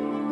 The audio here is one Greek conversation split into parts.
thank you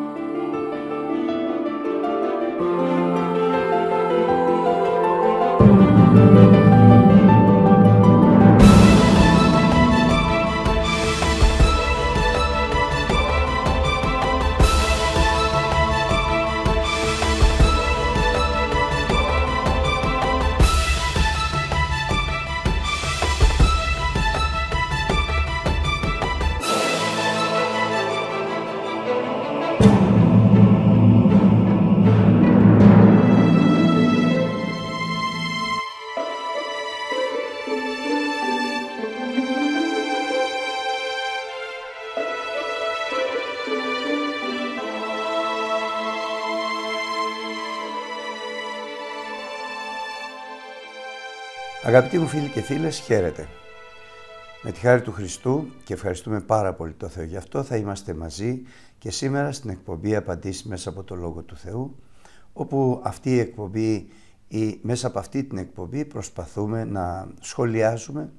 Αγαπητοί μου φίλοι και φίλες, χαίρετε. Με τη χάρη του Χριστού και ευχαριστούμε πάρα πολύ το Θεό γι' αυτό θα είμαστε μαζί και σήμερα στην εκπομπή Απαντήσεις μέσα από το Λόγο του Θεού όπου αυτή η εκπομπή ή μέσα από αυτή την εκπομπή προσπαθούμε να σχολιάζουμε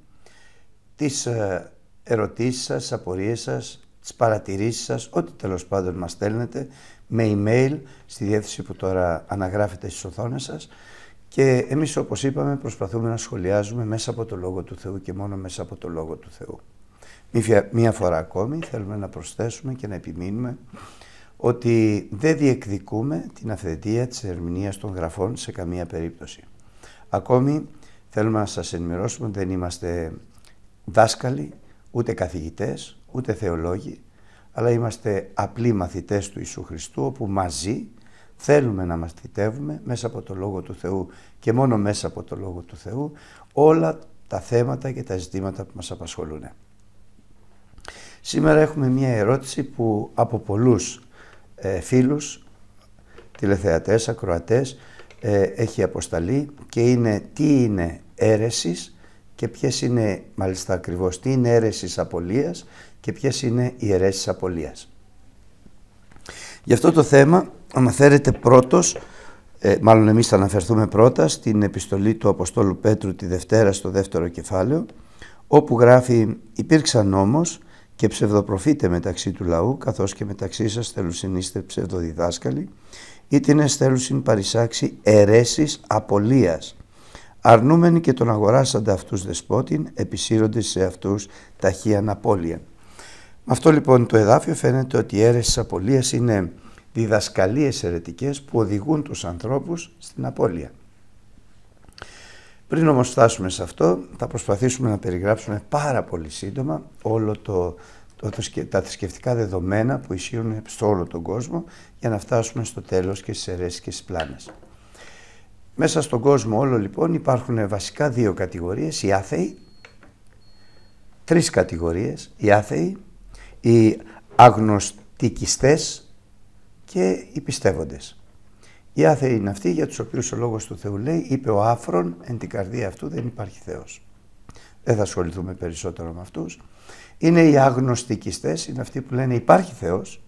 τις ε, ερωτήσεις σας, απορίες σας, τις παρατηρήσεις σας, ό,τι τέλος πάντων μας στέλνετε με email στη διεύθυνση που τώρα αναγράφεται στις οθόνες σας και εμείς όπως είπαμε προσπαθούμε να σχολιάζουμε μέσα από το Λόγο του Θεού και μόνο μέσα από το Λόγο του Θεού. Μία φορά ακόμη θέλουμε να προσθέσουμε και να επιμείνουμε ότι δεν διεκδικούμε την αυθεντία της ερμηνείας των γραφών σε καμία περίπτωση. Ακόμη θέλουμε να σας ενημερώσουμε ότι δεν είμαστε δάσκαλοι, ούτε καθηγητές, ούτε θεολόγοι, αλλά είμαστε απλοί μαθητές του Ιησού Χριστού, όπου μαζί Θέλουμε να θητεύουμε μέσα από το Λόγο του Θεού και μόνο μέσα από το Λόγο του Θεού όλα τα θέματα και τα ζητήματα που μας απασχολούν. Σήμερα έχουμε μία ερώτηση που από πολλούς ε, φίλους, τηλεθεατές, ακροατές, ε, έχει αποσταλεί και είναι τι είναι αίρεσης και ποιες είναι, μάλιστα ακριβώς, τι είναι αίρεσης απολίας και ποιες είναι οι αίρεσης απολίας. Γι' αυτό το θέμα αναφέρεται πρώτος, ε, μάλλον εμείς θα αναφερθούμε πρώτα στην επιστολή του Αποστόλου Πέτρου τη Δευτέρα στο δεύτερο κεφάλαιο, όπου γράφει «Υπήρξαν όμως και ψευδοπροφείτε μεταξύ του λαού, καθώς και μεταξύ σας θέλουσιν είστε ψευδοδιδάσκαλοι, ή την θέλουσιν παρισάξει αιρέσεις απολίας. Αρνούμενοι και τον αγοράσαντα αυτούς δεσπότην, επισύρονται σε αυτούς ταχύαν απώλεια». Με αυτό λοιπόν το εδάφιο φαίνεται ότι η αίρεση απολίας είναι διδασκαλίες αιρετικές που οδηγούν τους ανθρώπους στην απώλεια. Πριν όμως φτάσουμε σε αυτό, θα προσπαθήσουμε να περιγράψουμε πάρα πολύ σύντομα όλο το, τα θρησκευτικά δεδομένα που ισχύουν στο όλο τον κόσμο για να φτάσουμε στο τέλος και στις αιρέσεις και στις πλάνες. Μέσα στον κόσμο όλο λοιπόν υπάρχουν βασικά δύο κατηγορίες, οι άθεοι, τρεις κατηγορίες, οι άθεοι, οι αγνωστικιστές, και οι πιστεύοντες. Οι άθεοι είναι αυτοί για τους οποίους ο Λόγος του Θεού λέει είπε ο άφρον εν την καρδία αυτού δεν υπάρχει Θεός. Δεν θα ασχοληθούμε περισσότερο με αυτούς. Είναι οι αγνωστικιστές, είναι αυτοί που λένε υπάρχει Θεός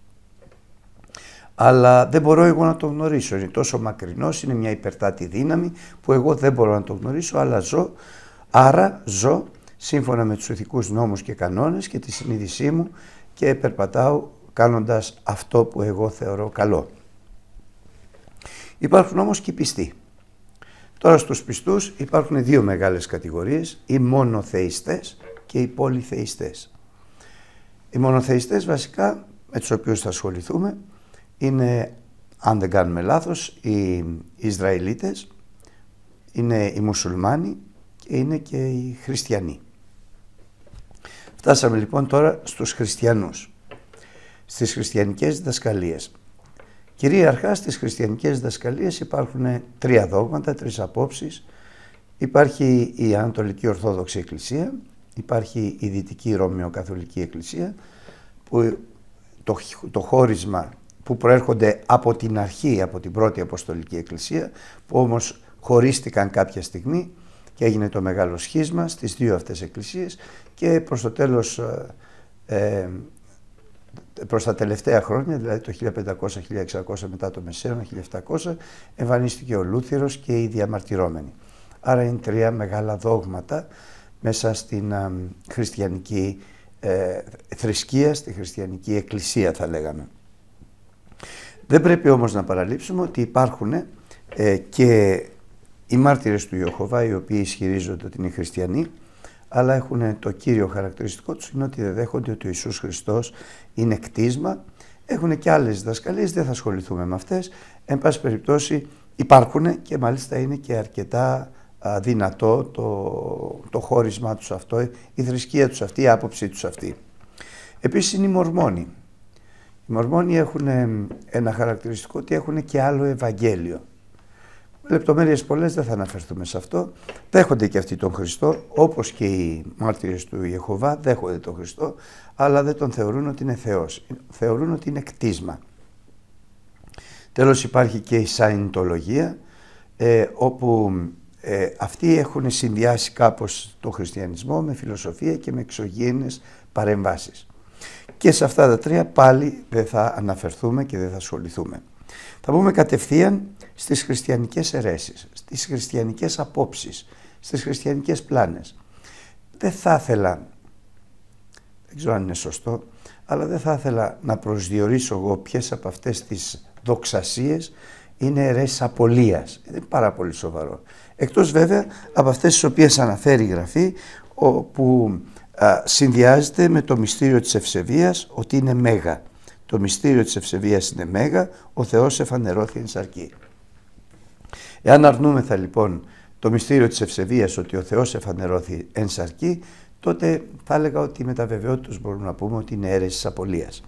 αλλά δεν μπορώ εγώ να το γνωρίσω. Είναι τόσο μακρινός, είναι μια υπερτάτη δύναμη που εγώ δεν μπορώ να το γνωρίσω αλλά ζω, άρα ζω σύμφωνα με τους ηθικούς νόμους και κανόνες και τη συνείδησή μου και περπατάω κάνοντας αυτό που εγώ θεωρώ καλό. Υπάρχουν όμως και οι πιστοί. Τώρα στους πιστούς υπάρχουν δύο μεγάλες κατηγορίες, οι μονοθεϊστές και οι πολυθεϊστές. Οι μονοθεϊστές βασικά, με τους οποίους θα ασχοληθούμε, είναι, αν δεν κάνουμε λάθος, οι Ισραηλίτες, είναι οι Μουσουλμάνοι και είναι και οι Χριστιανοί. Φτάσαμε λοιπόν τώρα στους Χριστιανούς στις χριστιανικές δασκαλίες. Κυρίαρχα στις χριστιανικές δασκαλίες υπάρχουν τρία δόγματα, τρεις απόψεις. Υπάρχει η Ανατολική Ορθόδοξη Εκκλησία, υπάρχει η Δυτική Ρωμαιοκαθολική Εκκλησία που το, το χώρισμα που προέρχονται από την αρχή, από την πρώτη Αποστολική Εκκλησία που όμως χωρίστηκαν κάποια στιγμή και έγινε το μεγάλο σχίσμα στις δύο αυτές εκκλησίες και προς το τέλος ε, ε, προς τα τελευταία χρόνια, δηλαδή το 1500-1600 μετά το Μεσαίωνα, 1700, εμφανίστηκε ο Λούθυρος και οι διαμαρτυρόμενοι. Άρα είναι τρία μεγάλα δόγματα μέσα στην χριστιανική ε, θρησκεία, στη χριστιανική εκκλησία θα λέγαμε. Δεν πρέπει όμως να παραλείψουμε ότι υπάρχουν ε, και οι μάρτυρες του Ιωχώβα, οι οποίοι ισχυρίζονται ότι είναι χριστιανοί αλλά έχουν το κύριο χαρακτηριστικό τους είναι ότι δεν δέχονται ότι ο Ιησούς Χριστός είναι κτίσμα. Έχουν και άλλες δασκαλίες, δεν θα ασχοληθούμε με αυτές. Εν πάση περιπτώσει υπάρχουν και μάλιστα είναι και αρκετά δυνατό το, το χώρισμά τους αυτό, η θρησκεία τους αυτή, η άποψή τους αυτή. Επίσης είναι οι Μορμόνοι. Οι Μορμόνοι έχουν ένα χαρακτηριστικό ότι έχουν και άλλο Ευαγγέλιο. Λεπτομέρειες πολλές δεν θα αναφερθούμε σε αυτό. Δέχονται και αυτοί τον Χριστό, όπως και οι μάρτυρες του Ιεχωβά δέχονται τον Χριστό, αλλά δεν τον θεωρούν ότι είναι Θεός. Θεωρούν ότι είναι κτίσμα. Τέλος υπάρχει και η Σαϊντολογία, ε, όπου ε, αυτοί έχουν συνδυάσει κάπως τον χριστιανισμό με φιλοσοφία και με εξωγήινες παρεμβάσεις. Και σε αυτά τα τρία πάλι δεν θα αναφερθούμε και δεν θα ασχοληθούμε. Θα πούμε κατευθείαν στις χριστιανικές αιρέσεις, στις χριστιανικές απόψεις, στις χριστιανικές πλάνες. Δεν θα ήθελα, δεν ξέρω αν είναι σωστό, αλλά δεν θα ήθελα να προσδιορίσω εγώ ποιες από αυτές τις δοξασίες είναι αιρέσεις απολίας. Είναι πάρα πολύ σοβαρό. Εκτός βέβαια από αυτές τις οποίες αναφέρει η Γραφή, όπου συνδυάζεται με το μυστήριο της ευσεβίας ότι είναι μέγα. Το μυστήριο της ευσεβίας είναι μέγα, ο Θεός εφανερώθη εν σαρκή. Εάν αρνούμεθα λοιπόν το μυστήριο της ευσεβίας ότι ο Θεός εφανερώθη εν σαρκή, τότε θα έλεγα ότι με τα μπορούμε να πούμε ότι είναι αίρεσης απολίας.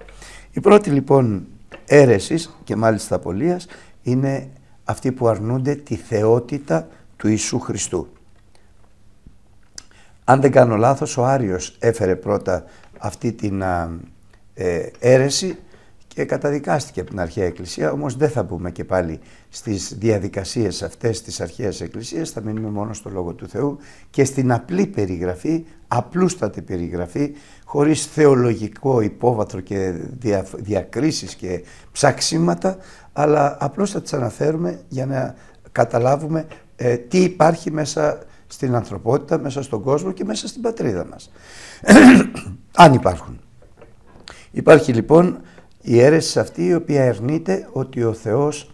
Η πρώτη λοιπόν αίρεσης και μάλιστα απολίας είναι αυτοί που αρνούνται τη θεότητα του Ιησού Χριστού. Αν δεν κάνω λάθος, ο Άριος έφερε πρώτα αυτή την ε, αίρεση και καταδικάστηκε από την αρχαία εκκλησία, όμως δεν θα πούμε και πάλι στις διαδικασίες αυτές της αρχαίας εκκλησίας, θα μείνουμε μόνο στο Λόγο του Θεού και στην απλή περιγραφή, απλούστατη περιγραφή, χωρίς θεολογικό υπόβαθρο και δια, διακρίσεις και ψαξίματα, αλλά απλώς θα τις αναφέρουμε για να καταλάβουμε ε, τι υπάρχει μέσα στην ανθρωπότητα, μέσα στον κόσμο και μέσα στην πατρίδα μας. Αν υπάρχουν. Υπάρχει λοιπόν η αίρεση αυτή η οποία αρνείται ότι ο Θεός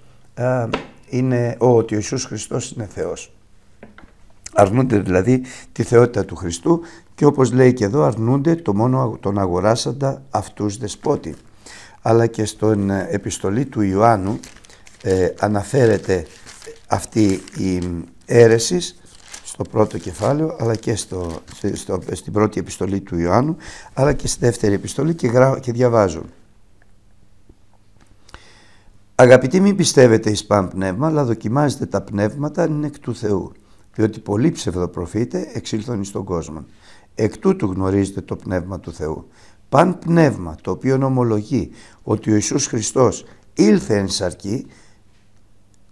είναι, ότι ο Ιησούς Χριστός είναι Θεός. Αρνούνται δηλαδή τη θεότητα του Χριστού και όπως λέει και εδώ αρνούνται το μόνο τον αγοράσαντα αυτούς δεσπότη. Αλλά και στον ε, επιστολή του Ιωάννου ε, αναφέρεται αυτή η αίρεση στο πρώτο κεφάλαιο αλλά και στο, στην πρώτη επιστολή του Ιωάννου αλλά και στη δεύτερη επιστολή και, γρά, και Αγαπητοί, μην πιστεύετε εις παν πνεύμα, αλλά δοκιμάζετε τα πνεύματα αν είναι εκ του Θεού, διότι πολλοί ψευδοπροφήτες εξήλθαν εις τον κόσμο. Εκ τούτου γνωρίζετε το πνεύμα του Θεού. Παν πνεύμα, το οποίο ομολογεί ότι ο Ιησούς Χριστός ήλθε εν σαρκή,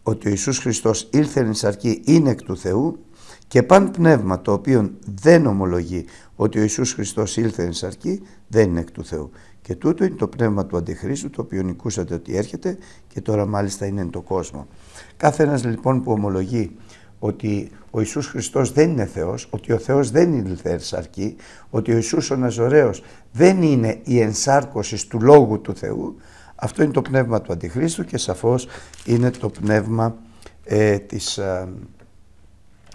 ότι ο Ιησούς Χριστός ήλθε εν σαρκή είναι εκ του Θεού και παν πνεύμα το οποίο δεν ομολογεί ότι ο Ιησούς Χριστός ήλθε εν σαρκή δεν είναι εκ του Θεού. Και τούτο είναι το πνεύμα του Αντιχρίστου, το οποίο νικούσατε ότι έρχεται και τώρα μάλιστα είναι το κόσμο. Κάθε ένας λοιπόν που ομολογεί ότι ο Ιησούς Χριστός δεν είναι Θεός, ότι ο Θεός δεν είναι θερσάρκη, ότι ο Ιησούς ο Ναζωραίος δεν είναι η ενσάρκωσης του Λόγου του Θεού, αυτό είναι το πνεύμα του Αντιχρίστου και σαφώς είναι το πνεύμα ε, της ε,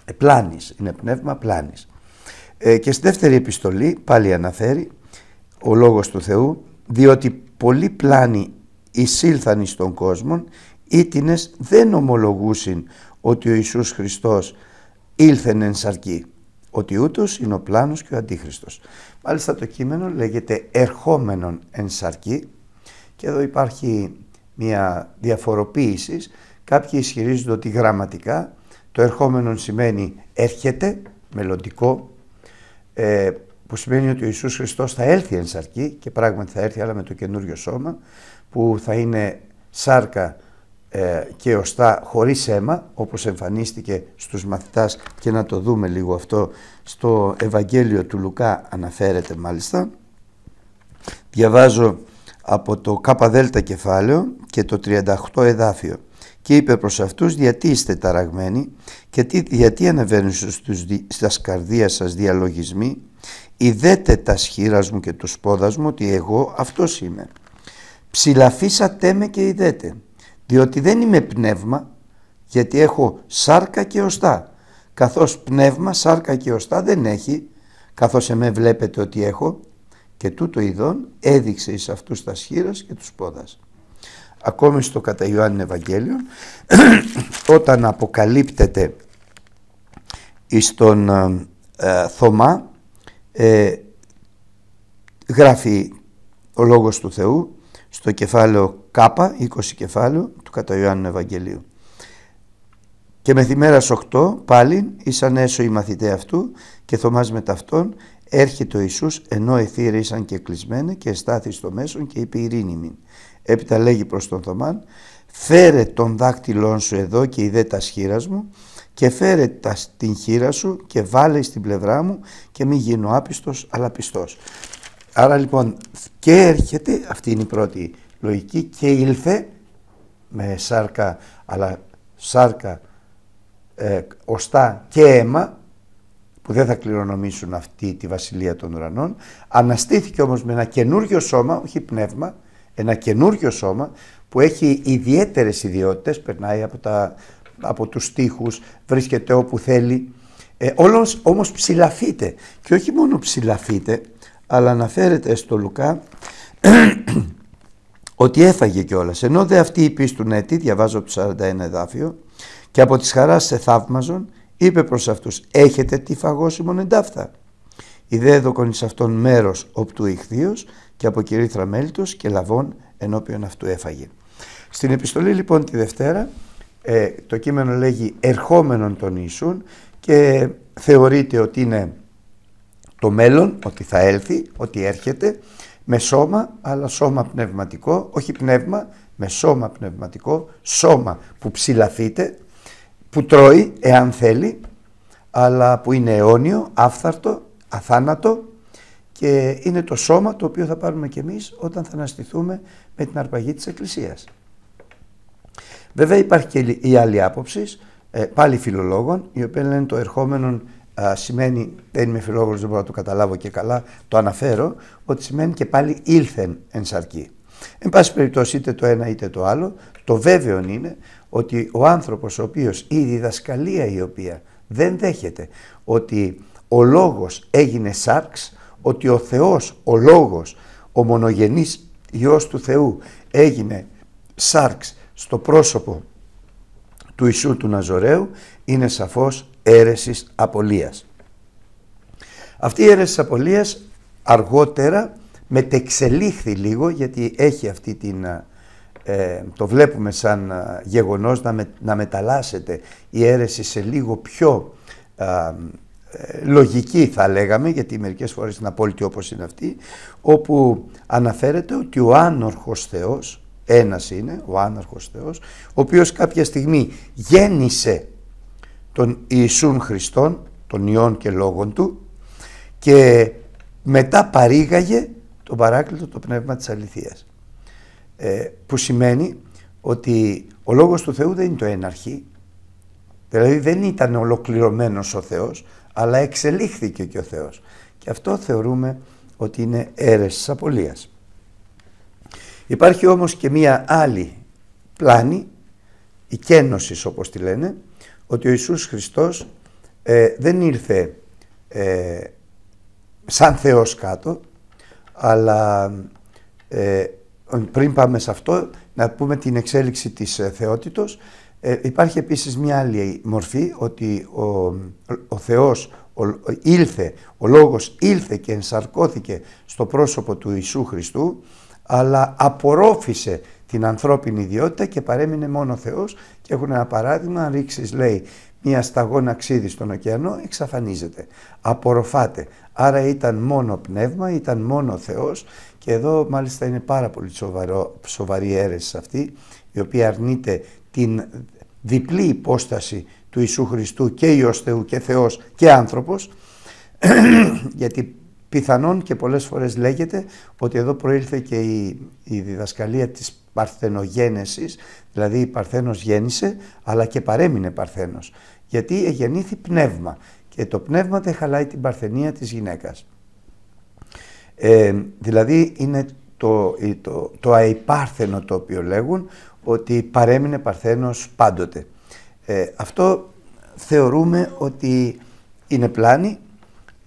ε, πλάνης, είναι πνεύμα πλάνης. Ε, και στη δεύτερη επιστολή πάλι αναφέρει ο Λόγος του Θεού, διότι πολλοί πλάνοι εισήλθαν εις τον κόσμο, ήτινες δεν ομολογούσιν ότι ο Ιησούς Χριστός ήλθεν εν σαρκή, ότι ούτως είναι ο πλάνος και ο Αντίχριστος. Μάλιστα το κείμενο λέγεται «ερχόμενον εν σαρκή» και εδώ υπάρχει μια διαφοροποίηση. Κάποιοι ισχυρίζονται ότι γραμματικά το ερχόμενον σημαίνει έρχεται, μελλοντικό, ε, που σημαίνει ότι ο Ιησούς Χριστός θα έλθει εν σαρκή και πράγματι θα έρθει αλλά με το καινούριο σώμα που θα είναι σάρκα ε, και οστά χωρίς αίμα όπως εμφανίστηκε στους μαθητάς και να το δούμε λίγο αυτό στο Ευαγγέλιο του Λουκά αναφέρεται μάλιστα. Διαβάζω από το ΚΔ κεφάλαιο και το 38 εδάφιο και είπε προς αυτούς γιατί είστε ταραγμένοι και γιατί ανεβαίνουν στους, στα σκαρδία σας διαλογισμοί Ιδέτε τα σχήρας μου και τους πόδας μου ότι εγώ αυτός είμαι. Ψηλαφίσατε με και ιδέτε, διότι δεν είμαι πνεύμα, γιατί έχω σάρκα και οστά. Καθώς πνεύμα, σάρκα και οστά δεν έχει, καθώς εμέ βλέπετε ότι έχω, και τούτο ειδών έδειξε εις αυτούς τα σχήρας και τους πόδας. Ακόμη στο κατά Ιωάννη Ευαγγέλιο, όταν αποκαλύπτεται εις τον ε, Θωμά, ε, γράφει ο Λόγος του Θεού στο κεφάλαιο Κ, 20 κεφάλαιο του κατά Ιωάννου Ευαγγελίου. Και μεθημέρας 8 πάλι ήσαν έσω οι μαθητέ αυτού και θωμάς με ταυτόν έρχεται ο Ιησούς ενώ εθήρε ήσαν και κλεισμένοι και εστάθη στο μέσον και είπε ειρήνη μην. Έπειτα λέγει προς τον Θωμάν φέρε τον δάκτυλόν σου εδώ και ιδέ τα σχήρας μου και φέρε τα στην χείρα σου και βάλε στην πλευρά μου και μην γίνω άπιστος αλλά πιστός. Άρα λοιπόν και έρχεται, αυτή είναι η πρώτη λογική, και ήλθε με σάρκα, αλλά σάρκα, ε, οστά και αίμα, που δεν θα κληρονομήσουν αυτή τη βασιλεία των ουρανών, αναστήθηκε όμως με ένα καινούριο σώμα, όχι πνεύμα, ένα καινούριο σώμα που έχει ιδιαίτερες ιδιότητες, περνάει από τα από τους στίχους, βρίσκεται όπου θέλει. Ε, όλος όμως ψηλαφείτε και όχι μόνο ψηλαφείτε, αλλά αναφέρεται στο Λουκά ότι έφαγε κιόλας. Ενώ δε αυτή η πίστη του Νέτη, διαβάζω το 41 εδάφιο, και από της χαράς σε θαύμαζον, είπε προς αυτούς «Έχετε τη φαγόσιμον εντάφθα». Η δε σε αυτόν μέρος οπτου του και από κυρίθρα μέλητος και λαβών ενώπιον αυτού έφαγε. Στην επιστολή λοιπόν τη Δευτέρα ε, το κείμενο λέγει ερχόμενον τον Ιησούν και θεωρείται ότι είναι το μέλλον, ότι θα έλθει, ότι έρχεται με σώμα, αλλά σώμα πνευματικό, όχι πνεύμα, με σώμα πνευματικό, σώμα που ψηλαθείτε, που τρώει εάν θέλει, αλλά που είναι αιώνιο, άφθαρτο, αθάνατο και είναι το σώμα το οποίο θα πάρουμε κι εμείς όταν θα αναστηθούμε με την αρπαγή της Εκκλησίας. Βέβαια υπάρχει και η άλλη άποψη, ε, πάλι φιλολόγων, οι οποίοι λένε το ερχόμενο σημαίνει, δεν είμαι φιλόλογος, δεν μπορώ να το καταλάβω και καλά, το αναφέρω, ότι σημαίνει και πάλι ήλθεν εν σαρκή. Εν πάση περιπτώσει είτε το ένα είτε το άλλο, το βέβαιο είναι ότι ο άνθρωπος ο οποίος ή η διδασκαλία η οποία δεν δέχεται ότι ο λόγος έγινε σάρξ, ότι ο Θεός, ο λόγος, ο μονογενής Υιός του Θεού έγινε σάρξ στο πρόσωπο του Ιησού του Ναζωρέου είναι σαφώς αίρεσης απολίας. Αυτή η αίρεση απολίας αργότερα μετεξελίχθη λίγο γιατί έχει αυτή την, ε, το βλέπουμε σαν ε, γεγονός να, να μεταλλάσσεται η αίρεση σε λίγο πιο ε, λογική θα λέγαμε, γιατί μερικές φορές είναι απόλυτη όπως είναι αυτή, όπου αναφέρεται ότι ο άνορχος Θεός ένας είναι, ο άναρχος Θεός, ο οποίος κάποια στιγμή γέννησε τον Ιησούν Χριστόν, τον Υιόν και Λόγον Του και μετά παρήγαγε τον παράκλητο το πνεύμα της αληθείας. Ε, που σημαίνει ότι ο Λόγος του Θεού δεν είναι το έναρχη, δηλαδή δεν ήταν ολοκληρωμένος ο Θεός, αλλά εξελίχθηκε και ο Θεός. Και αυτό θεωρούμε ότι είναι αίρεση της απολίας. Υπάρχει όμως και μία άλλη πλάνη, η κένωσης, όπως τη λένε, ότι ο Ιησούς Χριστός ε, δεν ήρθε ε, σαν Θεός κάτω, αλλά ε, πριν πάμε σε αυτό να πούμε την εξέλιξη της ε, θεότητος, υπάρχει επίσης μία άλλη μορφή ότι ο, Θεός ο, ήλθε, ο Λόγος ήλθε και ενσαρκώθηκε στο πρόσωπο του Ιησού Χριστού αλλά απορρόφησε την ανθρώπινη ιδιότητα και παρέμεινε μόνο ο Θεός και έχουν ένα παράδειγμα, αν ρίξεις λέει μια σταγόνα ξύδι στον ωκεανό εξαφανίζεται, απορροφάται. Άρα ήταν μόνο πνεύμα, ήταν μόνο Θεός και εδώ μάλιστα είναι πάρα πολύ σοβαρό, σοβαρή αίρεση αυτή η οποία αρνείται την διπλή υπόσταση του Ιησού Χριστού και Υιός Θεού και Θεός και άνθρωπος γιατί Πιθανόν και πολλές φορές λέγεται ότι εδώ προήλθε και η, η διδασκαλία της παρθενογένεσης, δηλαδή η παρθένος γέννησε αλλά και παρέμεινε παρθένος, γιατί εγεννήθη πνεύμα και το πνεύμα δεν χαλάει την παρθενία της γυναίκας. Ε, δηλαδή είναι το, το, το αϊπάρθενο το οποίο λέγουν ότι παρέμεινε παρθένος πάντοτε. Ε, αυτό θεωρούμε ότι είναι πλάνη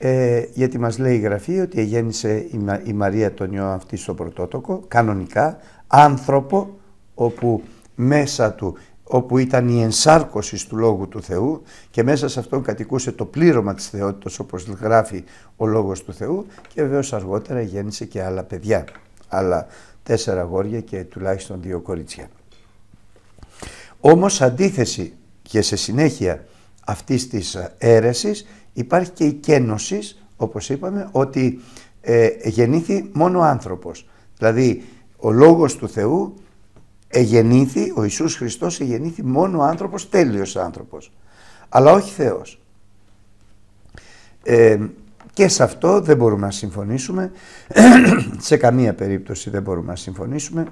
ε, γιατί μας λέει η Γραφή ότι γέννησε η, Μαρία τον Νιώ αυτή στο πρωτότοκο, κανονικά, άνθρωπο όπου μέσα του όπου ήταν η ενσάρκωση του Λόγου του Θεού και μέσα σε αυτόν κατοικούσε το πλήρωμα της θεότητας όπως γράφει ο Λόγος του Θεού και βεβαίως αργότερα γέννησε και άλλα παιδιά, άλλα τέσσερα γόρια και τουλάχιστον δύο κορίτσια. Όμως αντίθεση και σε συνέχεια αυτής της αίρεσης υπάρχει και η κένωσης, όπως είπαμε, ότι ε, γεννήθη μόνο άνθρωπος. Δηλαδή, ο Λόγος του Θεού εγεννήθη, ο Ιησούς Χριστός εγεννήθη μόνο άνθρωπος, τέλειος άνθρωπος. Αλλά όχι Θεός. Ε, και σε αυτό δεν μπορούμε να συμφωνήσουμε, σε καμία περίπτωση δεν μπορούμε να συμφωνήσουμε,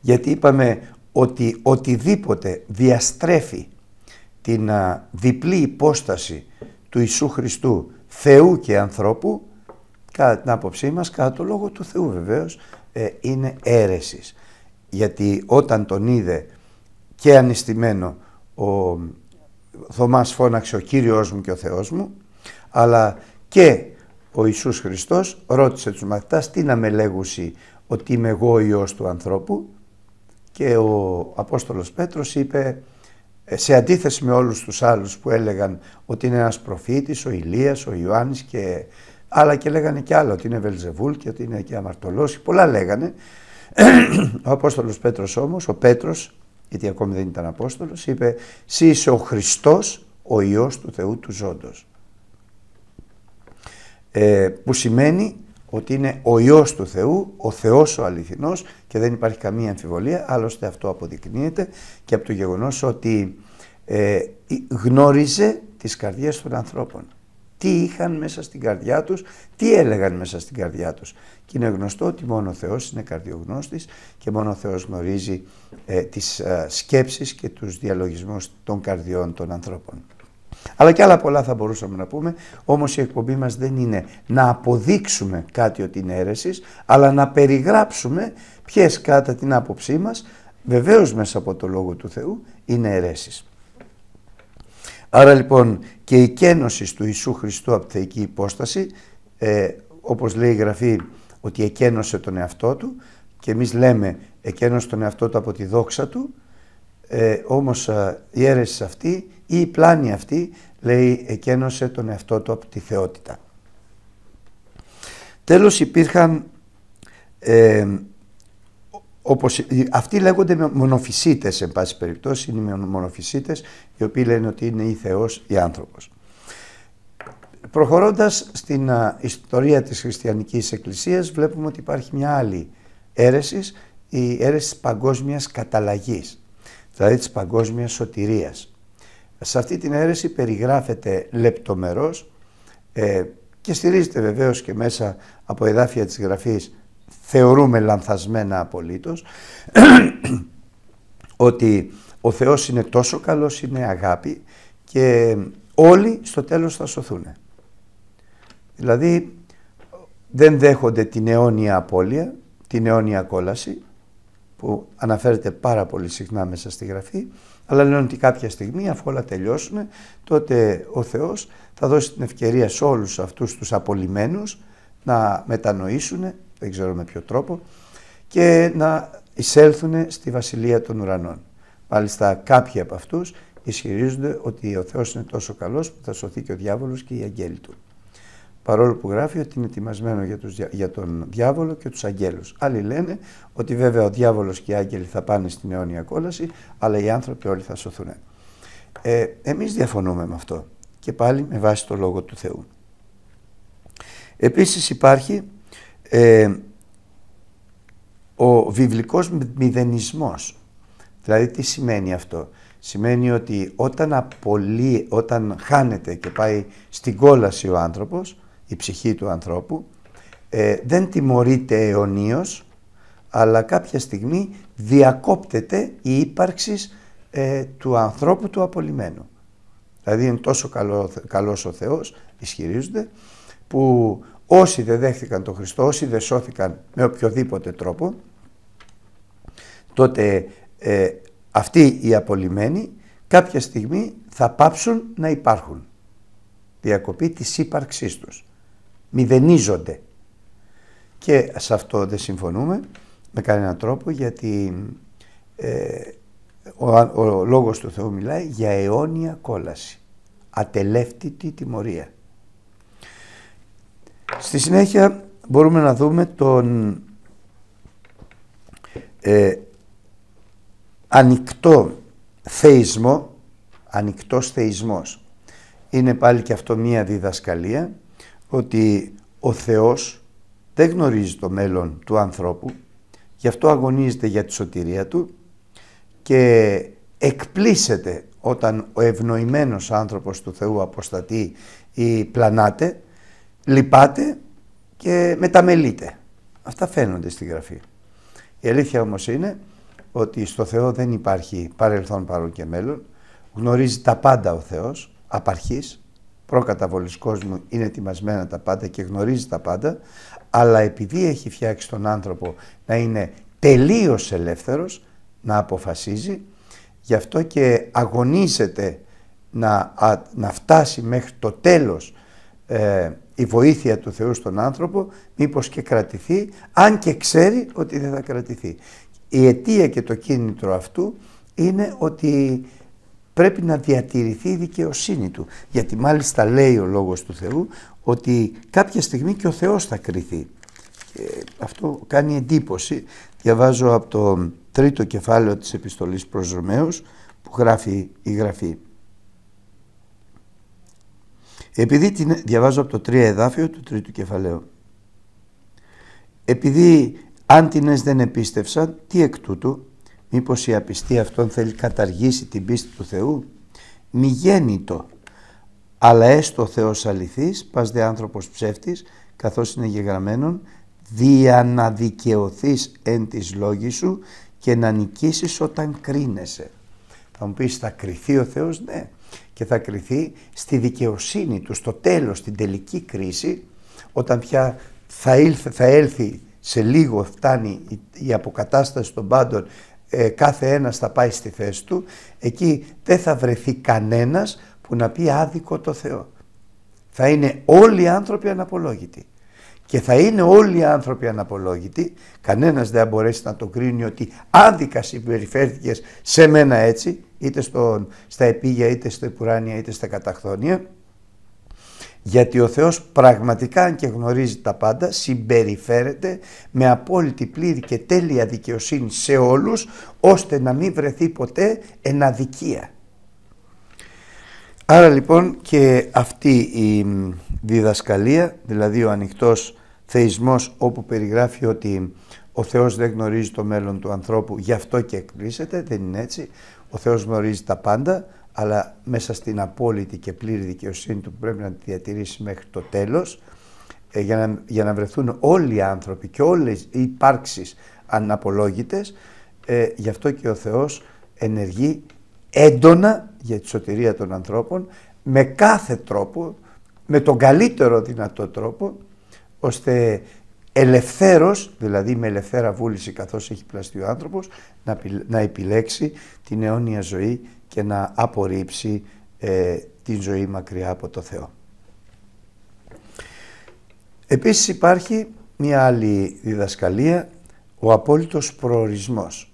γιατί είπαμε ότι οτιδήποτε διαστρέφει την διπλή υπόσταση του Ιησού Χριστού Θεού και ανθρώπου, κατά την άποψή μας, κατά το λόγο του Θεού βεβαίως, ε, είναι αίρεσης. Γιατί όταν τον είδε και ανιστημένο ο Θωμάς φώναξε ο Κύριος μου και ο Θεός μου, αλλά και ο Ιησούς Χριστός ρώτησε τους μαθητάς τι να με λέγουσι ότι είμαι εγώ ο του ανθρώπου και ο Απόστολος Πέτρος είπε ε, σε αντίθεση με όλους τους άλλους που έλεγαν ότι είναι ένας προφήτης, ο Ηλίας, ο Ιωάννης και άλλα και λέγανε και άλλα ότι είναι Βελζεβούλ και ότι είναι και αμαρτωλός, πολλά λέγανε. ο Απόστολος Πέτρος όμως, ο Πέτρος, γιατί ακόμη δεν ήταν Απόστολος, είπε «Συ είσαι ο Χριστός, ο Υιός του Θεού του Ζώντος». Ε, που σημαίνει ότι είναι ο Υιός του Θεού, ο Θεός ο αληθινός και δεν υπάρχει καμία αμφιβολία, άλλωστε αυτό αποδεικνύεται και από το γεγονός ότι ε, γνώριζε τις καρδιές των ανθρώπων. Τι είχαν μέσα στην καρδιά τους, τι έλεγαν μέσα στην καρδιά τους. Και είναι γνωστό ότι μόνο ο Θεός είναι καρδιογνώστης και μόνο ο Θεός γνωρίζει ε, τις ε, σκέψεις και τους διαλογισμούς των καρδιών των ανθρώπων. Αλλά και άλλα πολλά θα μπορούσαμε να πούμε, όμως η εκπομπή μας δεν είναι να αποδείξουμε κάτι ότι είναι αίρεσης, αλλά να περιγράψουμε ποιες κατά την άποψή μας, βεβαίως μέσα από το Λόγο του Θεού, είναι αιρέσεις. Άρα λοιπόν και η κένωση του Ιησού Χριστού από τη θεϊκή υπόσταση, ε, όπως λέει η Γραφή ότι εκένωσε τον εαυτό του και εμείς λέμε εκένωσε τον εαυτό του από τη δόξα του, ε, όμως ε, η αίρεση αυτή ή η πλάνη αυτή λέει εκένωσε τον εαυτό του από τη θεότητα. Τέλος υπήρχαν ε, όπως, αυτοί λέγονται μονοφυσίτες εν πάση περιπτώσει, είναι μονοφυσίτες οι οποίοι λένε ότι είναι ή Θεός ή άνθρωπος. Προχωρώντας στην ε, ιστορία της χριστιανικής εκκλησίας βλέπουμε ότι υπάρχει μια άλλη αίρεση, η αίρεση της παγκόσμιας καταλαγής δηλαδή της παγκόσμιας σωτηρίας. Σε αυτή την αίρεση περιγράφεται λεπτομερώς ε, και στηρίζεται βεβαίως και μέσα από εδάφια της Γραφής θεωρούμε λανθασμένα απολύτως ότι ο Θεός είναι τόσο καλός, είναι αγάπη και όλοι στο τέλος θα σωθούν. Δηλαδή δεν δέχονται την αιώνια απώλεια, την αιώνια κόλαση που αναφέρεται πάρα πολύ συχνά μέσα στη Γραφή, αλλά λένε ότι κάποια στιγμή αφού όλα τελειώσουν, τότε ο Θεός θα δώσει την ευκαιρία σε όλους αυτούς τους απολυμμένους να μετανοήσουν, δεν ξέρω με ποιο τρόπο, και να εισέλθουν στη Βασιλεία των Ουρανών. Μάλιστα κάποιοι από αυτούς ισχυρίζονται ότι ο Θεός είναι τόσο καλός που θα σωθεί και ο διάβολος και η αγγέλοι του. Παρόλο που γράφει ότι είναι ετοιμασμένο για, τους, για τον διάβολο και τους αγγέλους. Άλλοι λένε ότι βέβαια ο διάβολος και οι άγγελοι θα πάνε στην αιώνια κόλαση, αλλά οι άνθρωποι όλοι θα σωθούν. Ε, εμείς διαφωνούμε με αυτό και πάλι με βάση το Λόγο του Θεού. Επίσης υπάρχει ε, ο βιβλικός μηδενισμός. Δηλαδή τι σημαίνει αυτό. Σημαίνει ότι όταν, απολύ, όταν χάνεται και πάει στην κόλαση ο άνθρωπος, η ψυχή του ανθρώπου, ε, δεν τιμωρείται αιωνίως, αλλά κάποια στιγμή διακόπτεται η ύπαρξης ε, του ανθρώπου του απολυμένου. Δηλαδή είναι τόσο καλό, καλός ο Θεός, ισχυρίζονται, που όσοι δεν δέχτηκαν τον Χριστό, όσοι δεν σώθηκαν με οποιοδήποτε τρόπο, τότε ε, αυτοί οι απολυμένοι κάποια στιγμή θα πάψουν να υπάρχουν. Διακοπή της ύπαρξής τους μηδενίζονται. Και σε αυτό δεν συμφωνούμε με κανέναν τρόπο γιατί ε, ο, ο Λόγος του Θεού μιλάει για αιώνια κόλαση, ατελεύτητη τιμωρία. Στη συνέχεια μπορούμε να δούμε τον ε, ανοιχτό θεϊσμό, ανοιχτός θεϊσμός. Είναι πάλι και αυτό μία διδασκαλία ότι ο Θεός δεν γνωρίζει το μέλλον του ανθρώπου, γι' αυτό αγωνίζεται για τη σωτηρία του και εκπλήσεται όταν ο ευνοημένος άνθρωπος του Θεού αποστατεί ή πλανάται, λυπάται και μεταμελείται. Αυτά φαίνονται στη Γραφή. Η αλήθεια όμως είναι ότι στο Θεό δεν υπάρχει παρελθόν, παρόν και μέλλον. Γνωρίζει τα πάντα ο Θεός, απαρχής, προκαταβολής κόσμου είναι ετοιμασμένα τα πάντα και γνωρίζει τα πάντα, αλλά επειδή έχει φτιάξει τον άνθρωπο να είναι τελείως ελεύθερος, να αποφασίζει, γι' αυτό και αγωνίζεται να, να φτάσει μέχρι το τέλος ε, η βοήθεια του Θεού στον άνθρωπο, μήπως και κρατηθεί, αν και ξέρει ότι δεν θα κρατηθεί. Η αιτία και το κίνητρο αυτού είναι ότι πρέπει να διατηρηθεί η δικαιοσύνη του. Γιατί μάλιστα λέει ο Λόγος του Θεού ότι κάποια στιγμή και ο Θεός θα κριθεί. Και ε, αυτό κάνει εντύπωση. Διαβάζω από το τρίτο κεφάλαιο της επιστολής προς Ρωμαίους που γράφει η Γραφή. Επειδή την διαβάζω από το τρία εδάφιο του τρίτου κεφαλαίου. Επειδή αν την δεν επίστευσαν, τι εκ τούτου, Μήπως η απιστία αυτών θέλει καταργήσει την πίστη του Θεού. Μη γέννητο, αλλά έστω ο Θεός αληθής, πας δε άνθρωπος ψεύτης, καθώς είναι γεγραμμένον, δια να δικαιωθείς εν της λόγης σου και να νικήσεις όταν κρίνεσαι. Θα μου πεις θα κριθεί ο Θεός, ναι. Και θα κριθεί στη δικαιοσύνη του, στο τέλος, στην τελική κρίση, όταν πια θα, θα έλθει σε λίγο φτάνει η αποκατάσταση των πάντων ε, κάθε ένας θα πάει στη θέση του, εκεί δεν θα βρεθεί κανένας που να πει άδικο το Θεό. Θα είναι όλοι οι άνθρωποι αναπολόγητοι. Και θα είναι όλοι οι άνθρωποι αναπολόγητοι, κανένας δεν μπορέσει να το κρίνει ότι άδικα συμπεριφέρθηκες σε μένα έτσι, είτε στο στα επίγεια, είτε στα υπουράνια, είτε στα καταχθόνια, γιατί ο Θεός πραγματικά αν και γνωρίζει τα πάντα συμπεριφέρεται με απόλυτη πλήρη και τέλεια δικαιοσύνη σε όλους ώστε να μην βρεθεί ποτέ αδικία. Άρα λοιπόν και αυτή η διδασκαλία, δηλαδή ο ανοιχτός θεισμός όπου περιγράφει ότι ο Θεός δεν γνωρίζει το μέλλον του ανθρώπου, γι' αυτό και εκπλήσεται, δεν είναι έτσι. Ο Θεός γνωρίζει τα πάντα, αλλά μέσα στην απόλυτη και πλήρη δικαιοσύνη του που πρέπει να τη διατηρήσει μέχρι το τέλος ε, για, να, για να βρεθούν όλοι οι άνθρωποι και όλες οι υπάρξεις αναπολόγητες ε, γι' αυτό και ο Θεός ενεργεί έντονα για τη σωτηρία των ανθρώπων με κάθε τρόπο, με τον καλύτερο δυνατό τρόπο ώστε ελευθέρος, δηλαδή με ελευθέρα βούληση καθώς έχει πλαστεί ο άνθρωπος, να επιλέξει την αιώνια ζωή και να απορρίψει ε, την ζωή μακριά από το Θεό. Επίσης υπάρχει μία άλλη διδασκαλία, ο απόλυτος προορισμός.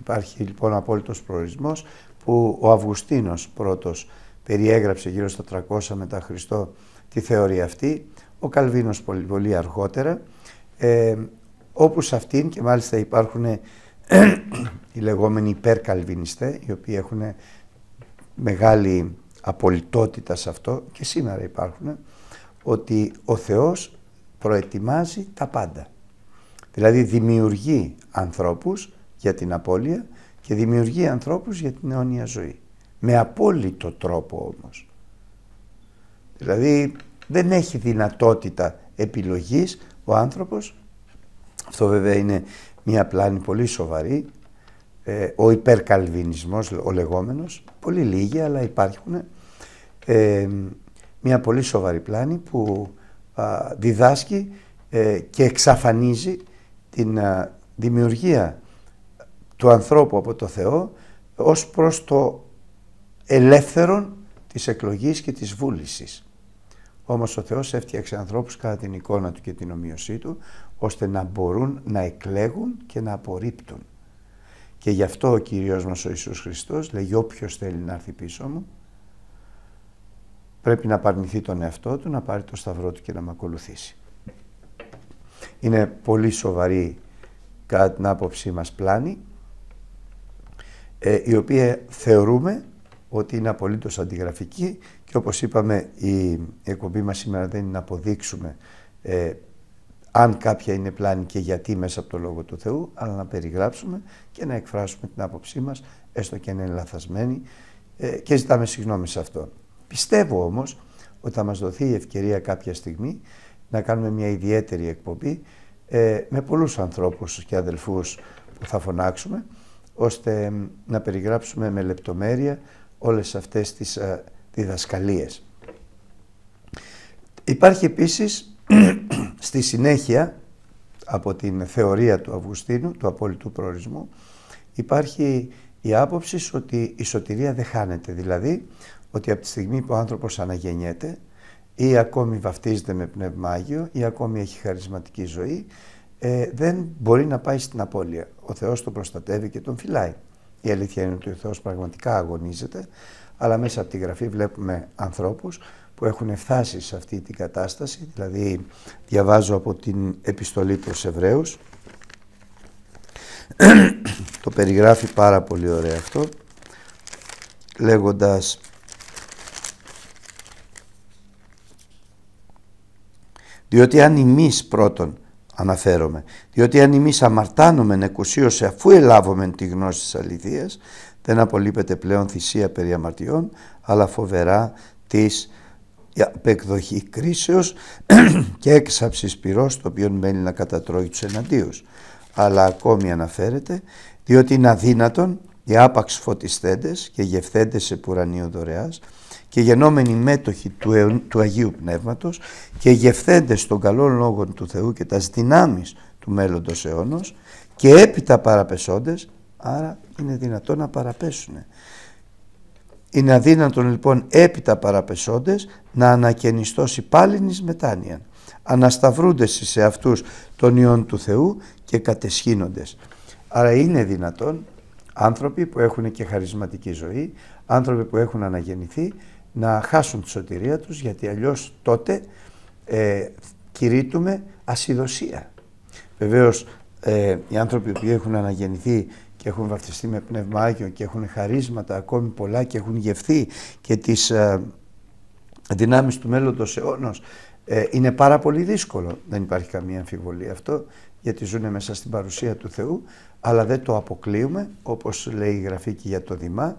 Υπάρχει λοιπόν ο απόλυτος προορισμός που ο Αυγουστίνος πρώτος περιέγραψε γύρω στα 300 μετά Χριστό τη θεωρία αυτή, ο Καλβίνος πολύ, πολύ αργότερα, ε, όπου αυτήν και μάλιστα υπάρχουν οι λεγόμενοι υπερκαλβινιστές, οι οποίοι έχουν μεγάλη απολυτότητα σε αυτό και σήμερα υπάρχουν, ότι ο Θεός προετοιμάζει τα πάντα. Δηλαδή δημιουργεί ανθρώπους για την απώλεια και δημιουργεί ανθρώπους για την αιώνια ζωή. Με απόλυτο τρόπο όμως. Δηλαδή δεν έχει δυνατότητα επιλογής ο άνθρωπος. Αυτό βέβαια είναι μία πλάνη πολύ σοβαρή, ε, ο υπερκαλβινισμός ο λεγόμενος, πολύ λίγοι αλλά υπάρχουν, ε, μία πολύ σοβαρή πλάνη που διδάσκει ε, και εξαφανίζει την δημιουργία του ανθρώπου από το Θεό ως προς το ελεύθερον της εκλογής και της βούλησης. Όμως ο Θεός έφτιαξε ανθρώπους κατά την εικόνα του και την ομοίωσή του, ώστε να μπορούν να εκλέγουν και να απορρίπτουν. Και γι' αυτό ο Κύριος μας ο Ιησούς Χριστός λέει όποιος θέλει να έρθει πίσω μου πρέπει να παρνηθεί τον εαυτό του, να πάρει το σταυρό του και να με ακολουθήσει. Είναι πολύ σοβαρή κατά την άποψή μας πλάνη ε, η οποία θεωρούμε ότι είναι απολύτως αντιγραφική και όπως είπαμε η εκπομπή μας σήμερα δεν είναι να αποδείξουμε ε, αν κάποια είναι πλάνη και γιατί μέσα από το Λόγο του Θεού, αλλά να περιγράψουμε και να εκφράσουμε την άποψή μας, έστω και είναι λαθασμένη, ε, και ζητάμε συγγνώμη σε αυτό. Πιστεύω όμως ότι θα μας δοθεί η ευκαιρία κάποια στιγμή να κάνουμε μια ιδιαίτερη εκπομπή ε, με πολλούς ανθρώπους και αδελφούς που θα φωνάξουμε, ώστε να περιγράψουμε με λεπτομέρεια όλες αυτές τις α, ε, διδασκαλίες. Υπάρχει επίσης Στη συνέχεια, από την θεωρία του Αυγουστίνου, του απόλυτου προορισμού, υπάρχει η άποψη ότι η σωτηρία δεν χάνεται. Δηλαδή, ότι από τη στιγμή που ο άνθρωπος αναγεννιέται ή ακόμη βαφτίζεται με πνεύμα Άγιο ή ακόμη έχει χαρισματική ζωή, ε, δεν μπορεί να πάει στην απώλεια. Ο Θεός τον προστατεύει και τον φυλάει. Η αλήθεια είναι ότι ο Θεός πραγματικά αγωνίζεται, αλλά μέσα από τη Γραφή βλέπουμε ανθρώπους που έχουν φτάσει σε αυτή την κατάσταση, δηλαδή διαβάζω από την επιστολή προς Εβραίους, το περιγράφει πάρα πολύ ωραία αυτό, λέγοντας διότι αν εμείς πρώτον αναφέρομαι, διότι αν εμείς αμαρτάνομεν εκουσίως αφού ελάβομεν τη γνώση της αληθείας, δεν απολύπεται πλέον θυσία περί αμαρτιών, αλλά φοβερά της για απεκδοχή κρίσεως και έξαψη πυρός το οποίο μένει να κατατρώει τους εναντίους. Αλλά ακόμη αναφέρεται διότι είναι αδύνατον οι άπαξ φωτιστέντες και γευθέντες σε πουρανίου δωρεάς και γενόμενοι μέτοχοι του, του Αγίου Πνεύματος και γευθέντες των καλών λόγων του Θεού και τας δυνάμεις του μέλλοντος αιώνος και έπειτα παραπεσόντες, άρα είναι δυνατόν να παραπέσουν. Είναι αδύνατον λοιπόν έπειτα παραπεσόντες να ανακαινιστώσει πάλινης μετάνοιαν. Ανασταυρούντες σε αυτούς των Υιών του Θεού και κατεσχύνοντες. Άρα είναι δυνατόν άνθρωποι που έχουν και χαρισματική ζωή, άνθρωποι που έχουν αναγεννηθεί, να χάσουν τη σωτηρία τους γιατί αλλιώς τότε ε, κηρύττουμε ασυδοσία. Βεβαίως ε, οι άνθρωποι που έχουν αναγεννηθεί και έχουν βαφτιστεί με πνεύμα Άγιο και έχουν χαρίσματα ακόμη πολλά και έχουν γευθεί και τις ε, δυνάμεις του μέλλοντος αιώνος ε, είναι πάρα πολύ δύσκολο, δεν υπάρχει καμία αμφιβολία αυτό γιατί ζουν μέσα στην παρουσία του Θεού αλλά δεν το αποκλείουμε όπως λέει η Γραφή και για το Δημά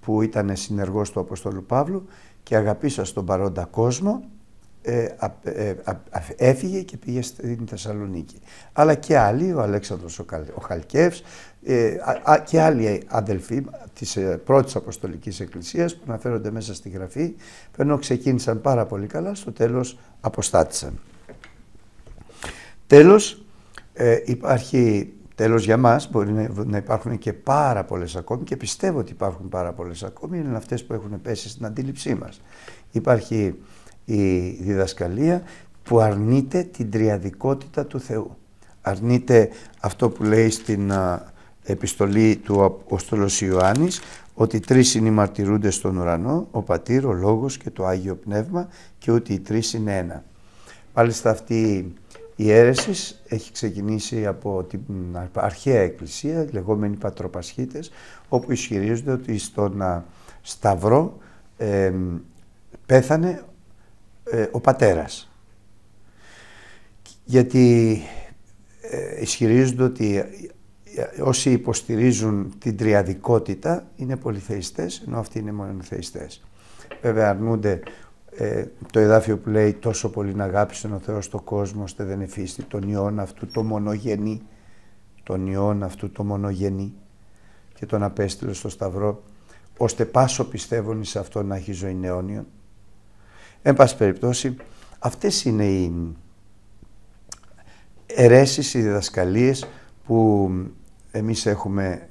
που ήταν συνεργός του Αποστόλου Παύλου και αγαπήσα στον παρόντα κόσμο ε, ε, έφυγε και πήγε στην Θεσσαλονίκη. Αλλά και άλλοι, ο Αλέξανδρος ο, Χαλκεύς, ε, α, και άλλοι αδελφοί της ε, πρώτης Αποστολικής Εκκλησίας που αναφέρονται μέσα στη Γραφή, που ενώ ξεκίνησαν πάρα πολύ καλά, στο τέλος αποστάτησαν. Τέλος, ε, υπάρχει, τέλος για μας, μπορεί να, να υπάρχουν και πάρα πολλές ακόμη και πιστεύω ότι υπάρχουν πάρα πολλές ακόμη, είναι αυτές που έχουν πέσει στην αντίληψή μας. Υπάρχει η διδασκαλία που αρνείται την τριαδικότητα του Θεού. Αρνείται αυτό που λέει στην επιστολή του Απόστολος Ιωάννης ότι τρεις είναι οι μαρτυρούντες στον ουρανό, ο Πατήρ, ο Λόγος και το Άγιο Πνεύμα και ότι οι τρεις είναι ένα. Μάλιστα αυτή η αίρεσης έχει ξεκινήσει από την αρχαία εκκλησία, λεγόμενοι πατροπασχίτες, όπου ισχυρίζονται ότι στον Σταυρό ε, πέθανε ο πατέρας. Γιατί ε, ισχυρίζονται ότι όσοι υποστηρίζουν την τριαδικότητα είναι πολυθεϊστές, ενώ αυτοί είναι μονοθεϊστές. Βέβαια αρνούνται ε, το εδάφιο που λέει τόσο πολύ να αγάπησες ο Θεός το κόσμο, ώστε δεν εφίστη τον ιόν αυτού το μονογενή, τον ιόν αυτού το μονογενή και τον απέστειλε στο Σταυρό, ώστε πάσο πιστεύουν σε αυτό να έχει ζωή αιώνιον. Εν πάση περιπτώσει, αυτές είναι οι αιρέσεις, οι διδασκαλίες που εμείς έχουμε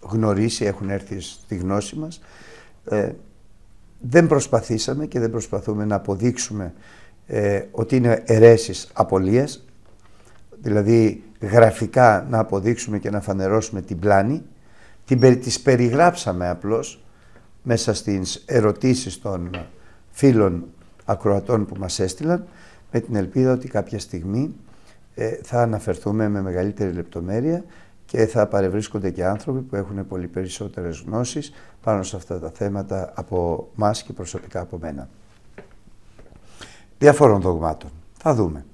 γνωρίσει, έχουν έρθει στη γνώση μας. Ε, δεν προσπαθήσαμε και δεν προσπαθούμε να αποδείξουμε ε, ότι είναι αιρέσεις απολίες, δηλαδή γραφικά να αποδείξουμε και να φανερώσουμε την πλάνη. Την, τις περιγράψαμε απλώς μέσα στις ερωτήσεις των φίλων ακροατών που μας έστειλαν με την ελπίδα ότι κάποια στιγμή ε, θα αναφερθούμε με μεγαλύτερη λεπτομέρεια και θα παρευρίσκονται και άνθρωποι που έχουν πολύ περισσότερες γνώσεις πάνω σε αυτά τα θέματα από μας και προσωπικά από μένα. Διαφόρων δογμάτων. Θα δούμε.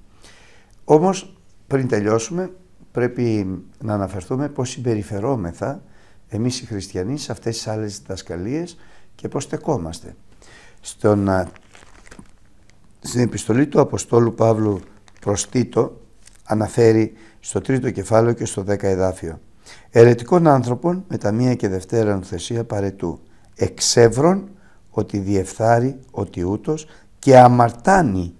Όμως πριν τελειώσουμε πρέπει να αναφερθούμε πώς συμπεριφερόμεθα εμείς οι χριστιανοί σε αυτές τις άλλες διδασκαλίες και πώς στεκόμαστε. Στον, στην επιστολή του Αποστόλου Παύλου προς Τίτο, αναφέρει στο τρίτο κεφάλαιο και στο δέκα εδάφιο. Ερετικών άνθρωπων με τα μία και δευτέρα νουθεσία παρετού, εξεύρων ότι διεφθάρει, ότι ούτως και αμαρτάνει,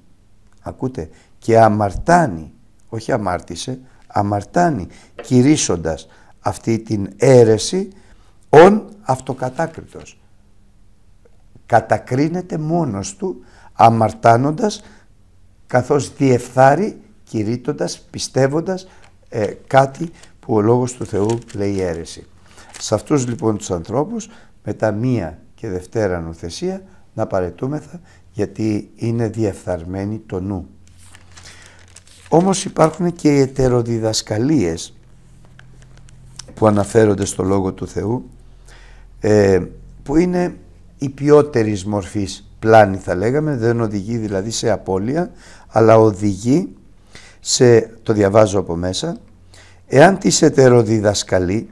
ακούτε, και αμαρτάνει, όχι αμάρτησε, αμαρτάνει, κηρύσσοντας αυτή την αίρεση ον αυτοκατάκριτος. Κατακρίνεται μόνος του αμαρτάνοντας καθώς διεφθάρει κηρύττοντας, πιστεύοντας ε, κάτι που ο Λόγος του Θεού λέει αίρεση. Σε αυτούς λοιπόν τους ανθρώπους τα μία και δευτέρα νοθεσία να παρετούμεθα γιατί είναι διεφθαρμένοι το νου. Όμως υπάρχουν και οι ετεροδιδασκαλίες που αναφέρονται στο Λόγο του Θεού ε, που είναι η ποιότερης μορφής πλάνη θα λέγαμε, δεν οδηγεί δηλαδή σε απώλεια αλλά οδηγεί σε, το διαβάζω από μέσα, εάν της ετεροδιδασκαλεί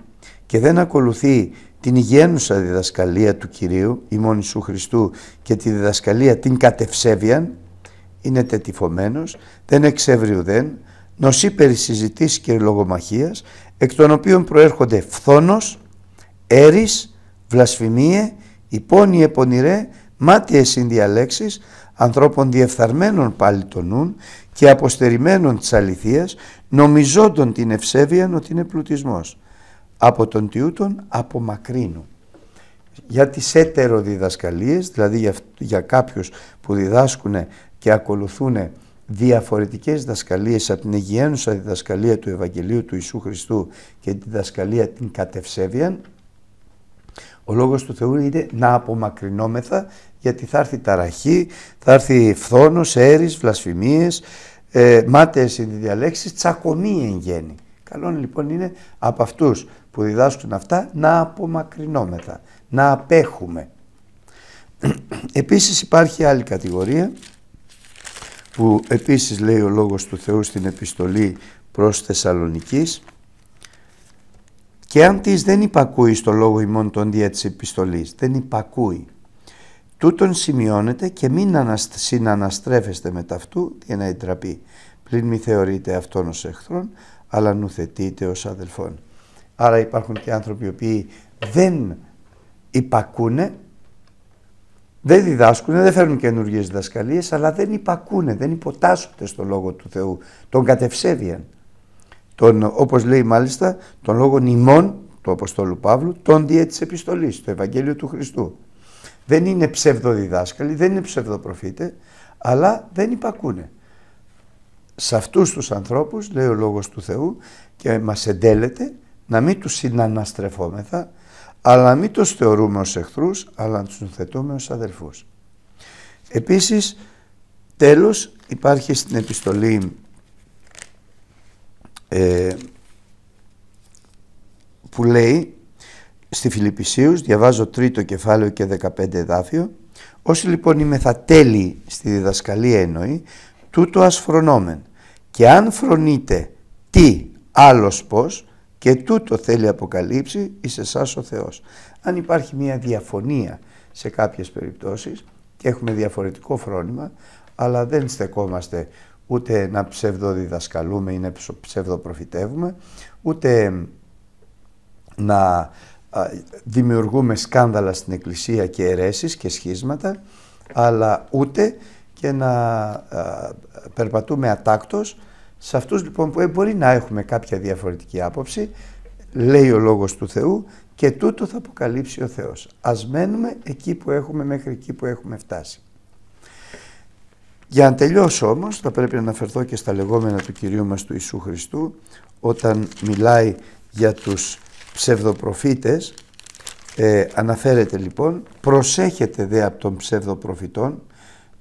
και δεν ακολουθεί την υγιένουσα διδασκαλία του Κυρίου, ημών Ιησού Χριστού και τη διδασκαλία την κατευσέβιαν, είναι τετυφωμένος, δεν εξεύρει ουδέν, νοσεί περί και λογομαχίας, εκ των οποίων προέρχονται φθόνος, έρης, βλασφημίε, υπόνοιε πονηρέ, μάτιες συνδιαλέξεις, ανθρώπων διεφθαρμένων πάλι το και αποστερημένων της αληθείας, νομιζόντων την ευσέβεια ότι είναι πλουτισμός. Από τον τιούτον απομακρύνουν. Για τις διδασκαλίες δηλαδή για, για κάποιους που διδάσκουν και ακολουθούν διαφορετικές δασκαλίες από την Αιγιένουσα διδασκαλία του Ευαγγελίου του Ιησού Χριστού και τη διδασκαλία την κατευσέβεια, ο λόγος του Θεού είναι να απομακρυνόμεθα γιατί θα έρθει ταραχή, θα έρθει φθόνος, έρης, βλασφημίες, ε, μάταιες συνδιαλέξεις, τσακωμή εν γέννη. Καλόν λοιπόν είναι από αυτούς που διδάσκουν αυτά να απομακρυνόμεθα, να απέχουμε. Επίσης υπάρχει άλλη κατηγορία που επίσης λέει ο Λόγος του Θεού στην επιστολή προς Θεσσαλονικής και αν της δεν υπακούει στο λόγο ημών των δια της επιστολής, δεν υπακούει, Τούτον σημειώνεται και μην συναναστρέφεστε με ταυτού για να εντραπεί. Πριν μη θεωρείτε αυτόν ως εχθρόν, αλλά νουθετείτε ως αδελφόν. Άρα υπάρχουν και άνθρωποι οι οποίοι δεν υπακούνε, δεν διδάσκουν, δεν φέρνουν καινούργιες διδασκαλίες, αλλά δεν υπακούνε, δεν υποτάσσονται στον Λόγο του Θεού. Τον κατευσέβιαν. Τον, όπως λέει μάλιστα, τον Λόγο νημών του Αποστόλου Παύλου, τον διέ της επιστολής, το Ευαγγέλιο του Χριστού. Δεν είναι ψευδοδιδάσκαλοι, δεν είναι ψευδοπροφήτες, αλλά δεν υπακούνε. Σε αυτούς τους ανθρώπους, λέει ο Λόγος του Θεού, και μας εντέλεται να μην τους συναναστρεφόμεθα, αλλά να μην τους θεωρούμε ως εχθρούς, αλλά να τους θετούμε ως αδελφούς. Επίσης, τέλος, υπάρχει στην επιστολή ε, που λέει στη Φιλιππισίους, διαβάζω τρίτο κεφάλαιο και 15 εδάφιο. Όσοι λοιπόν είμαι θα τέλει στη διδασκαλία εννοεί, τούτο ας φρονόμεν. Και αν φρονείτε τι άλλος πως και τούτο θέλει αποκαλύψει εις εσάς ο Θεός. Αν υπάρχει μια διαφωνία σε κάποιες περιπτώσεις και έχουμε διαφορετικό φρόνημα, αλλά δεν στεκόμαστε ούτε να ψευδοδιδασκαλούμε ή να ψευδοπροφητεύουμε, ούτε να δημιουργούμε σκάνδαλα στην Εκκλησία και αιρέσεις και σχίσματα, αλλά ούτε και να περπατούμε ατάκτος σε αυτούς λοιπόν που ε, μπορεί να έχουμε κάποια διαφορετική άποψη, λέει ο Λόγος του Θεού και τούτο θα αποκαλύψει ο Θεός. Ας μένουμε εκεί που έχουμε μέχρι εκεί που έχουμε φτάσει. Για να τελειώσω όμως θα πρέπει να αναφερθώ και στα λεγόμενα του Κυρίου μας του Ιησού Χριστού όταν μιλάει για τους ψευδοπροφήτες ε, αναφέρεται λοιπόν «Προσέχετε δε από των ψευδοπροφητών»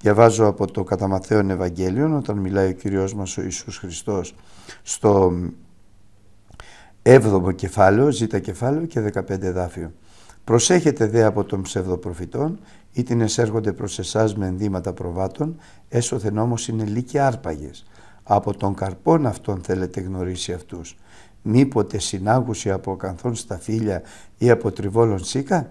Διαβάζω από το κατά Ευαγγέλιο όταν μιλάει ο Κύριος μας ο Ιησούς Χριστός στο 7ο κεφάλαιο, Ζ κεφάλαιο και 15 δάφιο. Προσέχετε δε από των ψευδοπροφητών, ή την εσέρχονται προς εσάς με ενδύματα προβάτων, έσωθεν όμως είναι λύκοι άρπαγες από τον καρπόν αυτόν θέλετε γνωρίσει αυτούς. Μήποτε συνάγουσι από καθόν στα φύλλα ή από τριβόλων σίκα.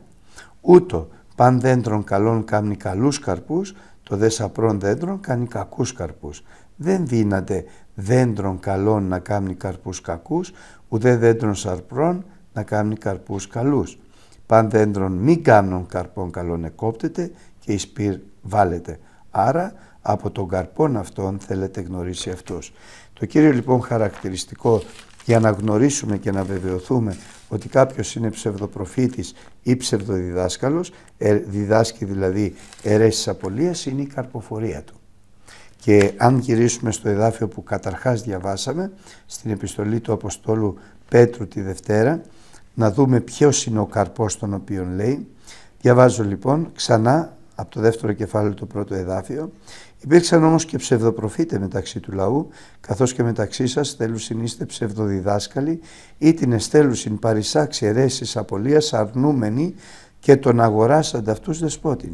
Ούτω παν δέντρων καλών κάνει καλούς καρπούς, το δε σαπρών δέντρων κάνει κακούς καρπούς. Δεν δύναται δέντρων καλών να κάνει καρπούς κακούς, ούτε δέντρων σαρπρών να κάνει καρπούς καλούς. Παν δέντρων μη κάνουν καρπών καλών εκόπτεται και εις βάλετε. Άρα από τον καρπόν αυτόν θέλετε γνωρίσει αυτός. Το κύριο λοιπόν χαρακτηριστικό για να γνωρίσουμε και να βεβαιωθούμε ότι κάποιος είναι ψευδοπροφήτης ή ψευδοδιδάσκαλος, ε, διδάσκει δηλαδή αιρέσεις απολίας, είναι η καρποφορία του. Και αν γυρίσουμε στο εδάφιο που καταρχάς διαβάσαμε, στην επιστολή του Αποστόλου Πέτρου τη Δευτέρα, να δούμε ποιος είναι ο καρπός τον οποίον λέει. Διαβάζω λοιπόν ξανά από το δεύτερο κεφάλαιο το πρώτο εδάφιο Υπήρξαν όμως και ψευδοπροφήτες μεταξύ του λαού, καθώς και μεταξύ σας θέλουσιν είστε ψευδοδιδάσκαλοι ή την εστέλουσιν παρισάξει αιρέσεις απολίας αρνούμενοι και τον αγοράσαντα αυτούς δεσπότην.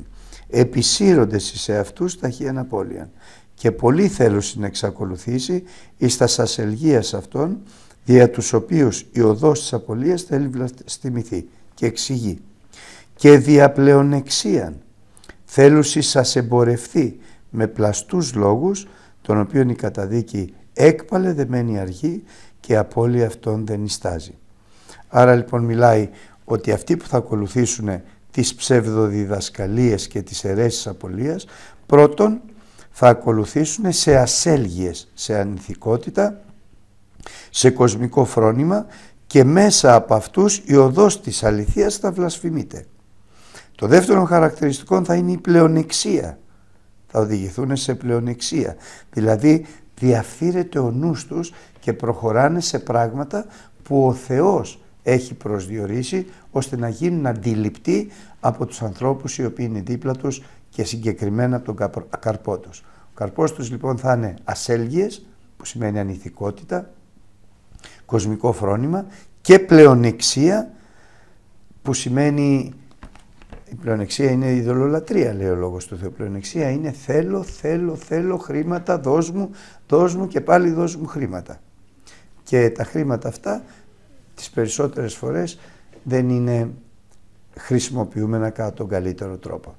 Επισύροντες εις εαυτούς ταχύαν απώλειαν και πολλοί θέλουσιν εξακολουθήσει εις τα σας σε αυτών, δια τους οποίους η οδός της απολίας θέλει βλαστημηθεί και εξηγεί. Και δια πλεονεξίαν θέλουσι σας εμπορευθεί με πλαστούς λόγους, τον οποίο η καταδίκη έκπαλε δεμένη αργή και όλοι αυτών δεν ιστάζει. Άρα λοιπόν μιλάει ότι αυτοί που θα ακολουθήσουν τις ψευδοδιδασκαλίες και τις αιρέσεις απολίας, πρώτον θα ακολουθήσουν σε ασέλγιες, σε ανηθικότητα, σε κοσμικό φρόνημα και μέσα από αυτούς η οδός της αληθείας θα βλασφημείται. Το δεύτερο χαρακτηριστικό θα είναι η πλεονεξία, θα οδηγηθούν σε πλεονεξία. Δηλαδή διαφθείρεται ο νους τους και προχωράνε σε πράγματα που ο Θεός έχει προσδιορίσει ώστε να γίνουν αντιληπτοί από τους ανθρώπους οι οποίοι είναι δίπλα τους και συγκεκριμένα από τον καρπό τους. Ο καρπός τους λοιπόν θα είναι ασέλγιες που σημαίνει ανηθικότητα, κοσμικό φρόνημα και πλεονεξία που σημαίνει η πλεονεξία είναι η δολολατρία λέει ο λόγος του Θεού. Πλεονεξία είναι θέλω, θέλω, θέλω χρήματα, δώσ' μου, δώσ' μου και πάλι δώσ' μου χρήματα. Και τα χρήματα αυτά τις περισσότερες φορές δεν είναι χρησιμοποιούμενα κατά τον καλύτερο τρόπο.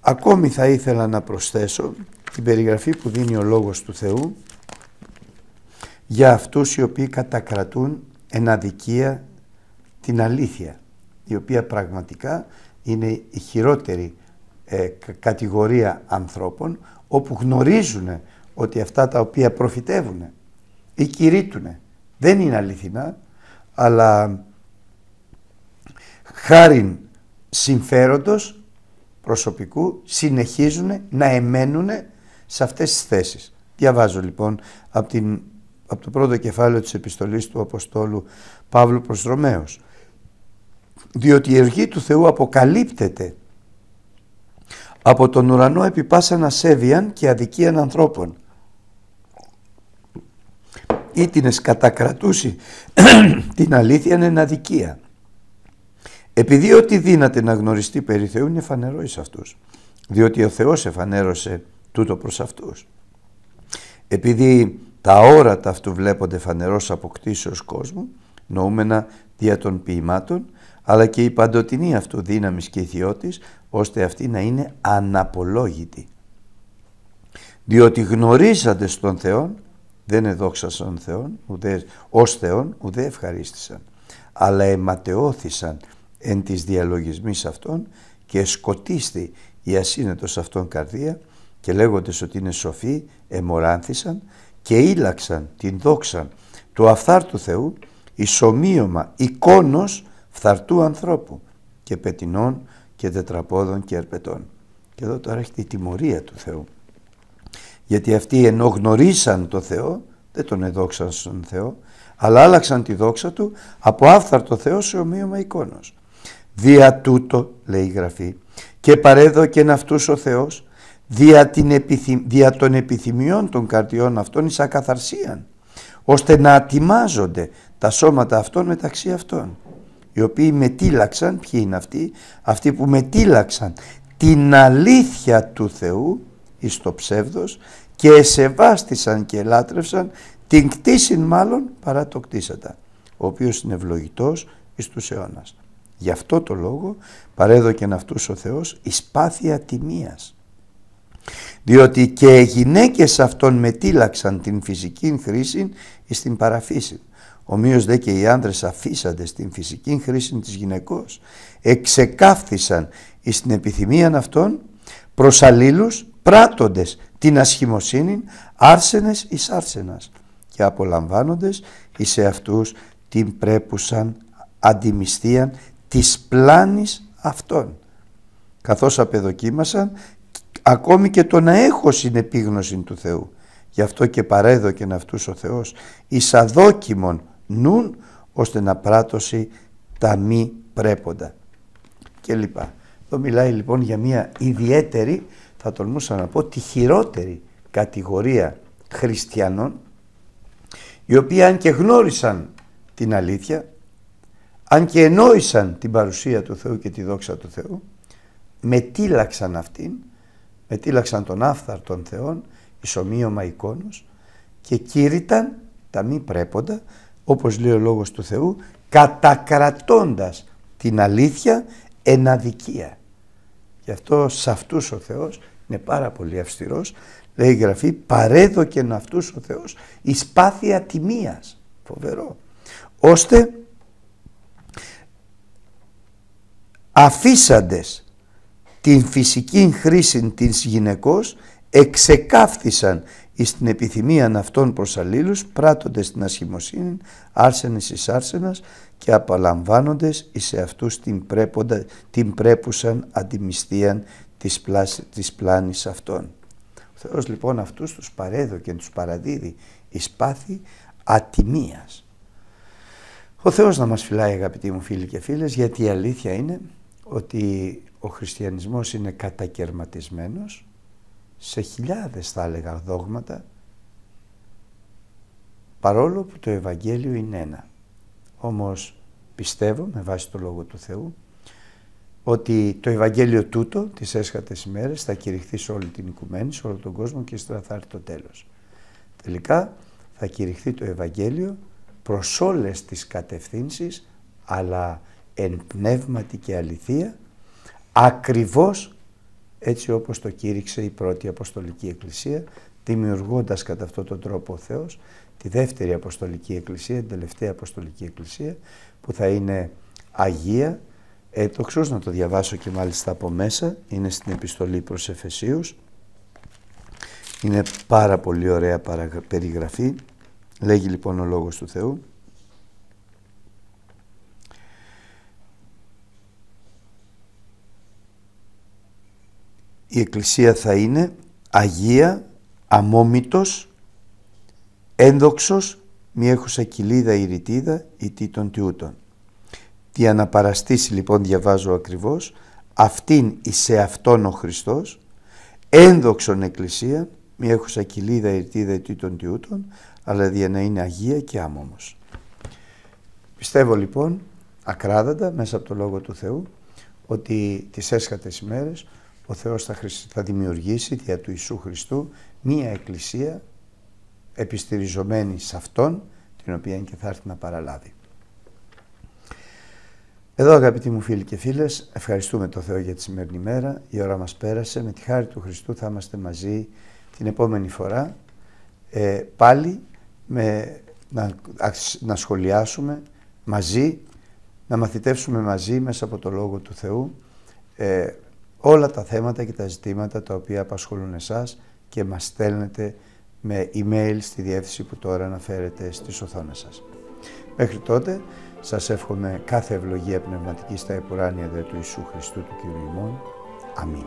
Ακόμη θα ήθελα να προσθέσω την περιγραφή που δίνει ο Λόγος του Θεού για αυτούς οι οποίοι κατακρατούν εν αδικία την αλήθεια η οποία πραγματικά είναι η χειρότερη ε, κατηγορία ανθρώπων όπου γνωρίζουν ότι αυτά τα οποία προφητεύουν ή κηρύττουν δεν είναι αληθινά αλλά χάριν συμφέροντος προσωπικού συνεχίζουν να εμένουν σε αυτές τις θέσεις. Διαβάζω λοιπόν από, την, από το πρώτο κεφάλαιο της επιστολής του Αποστόλου Παύλου προς Ρωμαίους διότι η εργή του Θεού αποκαλύπτεται από τον ουρανό επί πάσαν ασέβιαν και αδικίαν ανθρώπων ή την εσκατακρατούσει την αλήθεια είναι αδικία. Επειδή ό,τι δύναται να γνωριστεί περί Θεού είναι φανερό εις αυτούς, διότι ο Θεός εφανέρωσε τούτο προς αυτούς. Επειδή τα όρατα αυτού βλέπονται φανερός αποκτήσεως κόσμου, νοούμενα δια των ποιημάτων, αλλά και η παντοτινή δύναμης και ιδιώτης, ώστε αυτή να είναι αναπολόγητη. Διότι γνωρίσατε στον Θεό, δεν εδόξασαν Θεόν, ουδέ, ως Θεόν, ουδέ ευχαρίστησαν, αλλά αιματεώθησαν εν της διαλογισμής αυτών και σκοτίστη η ασύνετος αυτών καρδία και λέγοντες ότι είναι σοφοί, εμοράνθησαν και ήλαξαν την δόξα του αφθάρτου Θεού, ισομοίωμα εικόνος φθαρτού ανθρώπου και πετινών και τετραπόδων και αρπετών. Και εδώ τώρα έχει τη τιμωρία του Θεού. Γιατί αυτοί ενώ γνωρίσαν το Θεό, δεν τον εδόξαν στον Θεό, αλλά άλλαξαν τη δόξα του από άφθαρτο Θεό σε ομοίωμα εικόνος. Δια τούτο, λέει η Γραφή, και παρέδωκεν αυτούς ο Θεός, δια, την επιθυμ, δια των επιθυμιών των καρδιών αυτών εις ακαθαρσίαν, ώστε να ατιμάζονται τα σώματα αυτών μεταξύ αυτών οι οποίοι μετήλαξαν, ποιοι είναι αυτοί, αυτοί που μετήλαξαν την αλήθεια του Θεού εις το ψεύδος και εσεβάστησαν και ελάτρευσαν την κτίσιν μάλλον παρά το κτίσατα, ο οποίος είναι ευλογητός εις τους αιώνας. Γι' αυτό το λόγο παρέδοκεν αυτούς ο Θεός εις πάθεια τιμίας. Διότι και οι γυναίκες αυτών μετήλαξαν την φυσική χρήση εις την παραφύση Ομοίως δε και οι άντρες αφήσαντες την φυσική χρήση της γυναικός εξεκάφθησαν εις την επιθυμίαν αυτών προς αλλήλους πράττοντες την ασχημοσύνη άρσενες εις άρσενας και απολαμβάνοντες εις εαυτούς την πρέπουσαν αντιμισθίαν της πλάνης αυτών καθώς απεδοκίμασαν ακόμη και το να έχω συνεπίγνωση του Θεού γι' αυτό και παρέδοκεν αυτούς ο Θεός εις αδόκιμον νουν ώστε να πράτωσει τα μη πρέποντα λοιπά Εδώ μιλάει λοιπόν για μια ιδιαίτερη, θα τολμούσα να πω, τη χειρότερη κατηγορία χριστιανών οι οποίοι αν και γνώρισαν την αλήθεια, αν και ενόησαν την παρουσία του Θεού και τη δόξα του Θεού, μετήλαξαν αυτήν, μετήλαξαν τον των Θεών ισομοίωμα εικόνος και κήρυταν τα μη πρέποντα όπως λέει ο Λόγος του Θεού, κατακρατώντας την αλήθεια εν αδικία. Γι' αυτό σε αυτούς ο Θεός είναι πάρα πολύ αυστηρός, λέει η Γραφή, να αυτούς ο Θεός η πάθεια τιμίας, φοβερό, ώστε αφήσαντες την φυσική χρήση της γυναικός εξεκάφθησαν εις την επιθυμίαν αυτών προς αλλήλους πράττοντες την ασχημοσύνη άρσενες εις άρσενας και απαλαμβάνοντες εις αυτούς την, πρέποντα, την πρέπουσαν αντιμυστίαν της, της πλάνης αυτών. Ο Θεός λοιπόν αυτούς τους και τους παραδίδει εις πάθη ατιμίας. Ο Θεός να μας φυλάει αγαπητοί μου φίλοι και φίλες γιατί η αλήθεια είναι ότι ο χριστιανισμός είναι κατακαιρματισμένος σε χιλιάδες θα έλεγα δόγματα παρόλο που το Ευαγγέλιο είναι ένα. Όμως πιστεύω με βάση το Λόγο του Θεού ότι το Ευαγγέλιο τούτο τις έσχατες ημέρες θα κηρυχθεί σε όλη την οικουμένη, σε όλο τον κόσμο και ύστερα θα το τέλος. Τελικά θα κηρυχθεί το Ευαγγέλιο προς όλες τις κατευθύνσεις αλλά εν πνεύματι και αληθεία ακριβώς έτσι όπως το κήρυξε η πρώτη Αποστολική Εκκλησία, δημιουργώντας κατά αυτόν τον τρόπο ο Θεός τη δεύτερη Αποστολική Εκκλησία, την τελευταία Αποστολική Εκκλησία, που θα είναι Αγία, έτοξος, ε, να το διαβάσω και μάλιστα από μέσα, είναι στην επιστολή προς Εφεσίους, είναι πάρα πολύ ωραία περιγραφή, λέγει λοιπόν ο Λόγος του Θεού, η Εκκλησία θα είναι Αγία, αμόμητος, ένδοξος, μη έχουσα κοιλίδα τίτων τιούτων. Τι αναπαραστήσει λοιπόν διαβάζω ακριβώς, αυτήν ή σε αυτόν ο Χριστός, ένδοξον εκκλησία, μη έχουσα κυλίδα ή ρητίδα, ή των τιούτων. Τι αναπαραστήσει λοιπόν διαβάζω ακριβώς, αυτήν η σε αυτόν ο Χριστός, ένδοξον Εκκλησία, μη έχουσα κοιλίδα ρητιδα ή των τιούτων, αλλά για να είναι Αγία και άμομος. Πιστεύω λοιπόν ακράδαντα μέσα από το Λόγο του Θεού ότι τις έσχατες ημέρες ο Θεός θα, θα δημιουργήσει δια του Ιησού Χριστού μία εκκλησία επιστηριζομένη σε Αυτόν, την οποία και θα έρθει να παραλάβει. Εδώ αγαπητοί μου φίλοι και φίλες, ευχαριστούμε τον Θεό για τη σημερινή μέρα. Η ώρα μας πέρασε. Με τη χάρη του Χριστού θα είμαστε μαζί την επόμενη φορά ε, πάλι με, να, σχολιάσουμε μαζί, να μαθητεύσουμε μαζί μέσα από το Λόγο του Θεού ε, όλα τα θέματα και τα ζητήματα τα οποία απασχολούν εσάς και μας στέλνετε με email στη διεύθυνση που τώρα αναφέρετε στις οθόνες σας. Μέχρι τότε, σας εύχομαι κάθε ευλογία πνευματική στα επουράνια δε του Ιησού Χριστού του Κύριου ημών. Αμήν.